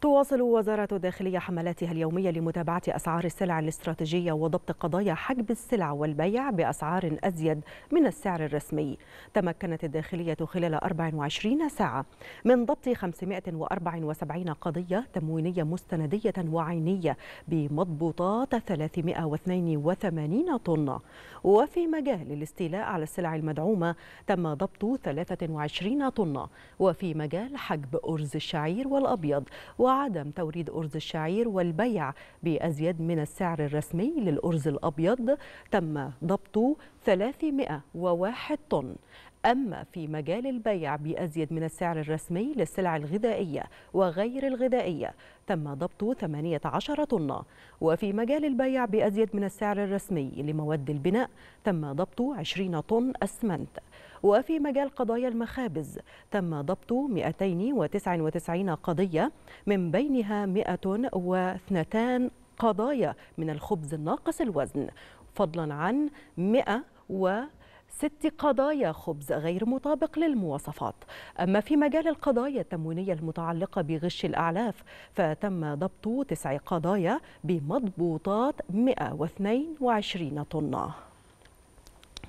تواصل وزارة الداخلية حملاتها اليومية لمتابعة أسعار السلع الاستراتيجية وضبط قضايا حجب السلع والبيع بأسعار أزيد من السعر الرسمي تمكنت الداخلية خلال 24 ساعة من ضبط 574 قضية تموينية مستندية وعينية بمضبوطات 382 طن وفي مجال الاستيلاء على السلع المدعومة تم ضبط 23 طن وفي مجال حجب أرز الشعير والأبيض و وعدم توريد أرز الشعير والبيع بأزيد من السعر الرسمي للأرز الأبيض تم ضبط 301 طن أما في مجال البيع بأزيد من السعر الرسمي للسلع الغذائية وغير الغذائية تم ضبط 18 طنا وفي مجال البيع بأزيد من السعر الرسمي لمواد البناء تم ضبط 20 طن أسمنت وفي مجال قضايا المخابز تم ضبط 299 قضية من بينها 102 قضايا من الخبز الناقص الوزن فضلا عن 100 و ست قضايا خبز غير مطابق للمواصفات أما في مجال القضايا التموينية المتعلقة بغش الأعلاف فتم ضبط تسع قضايا بمضبوطات 122 طنه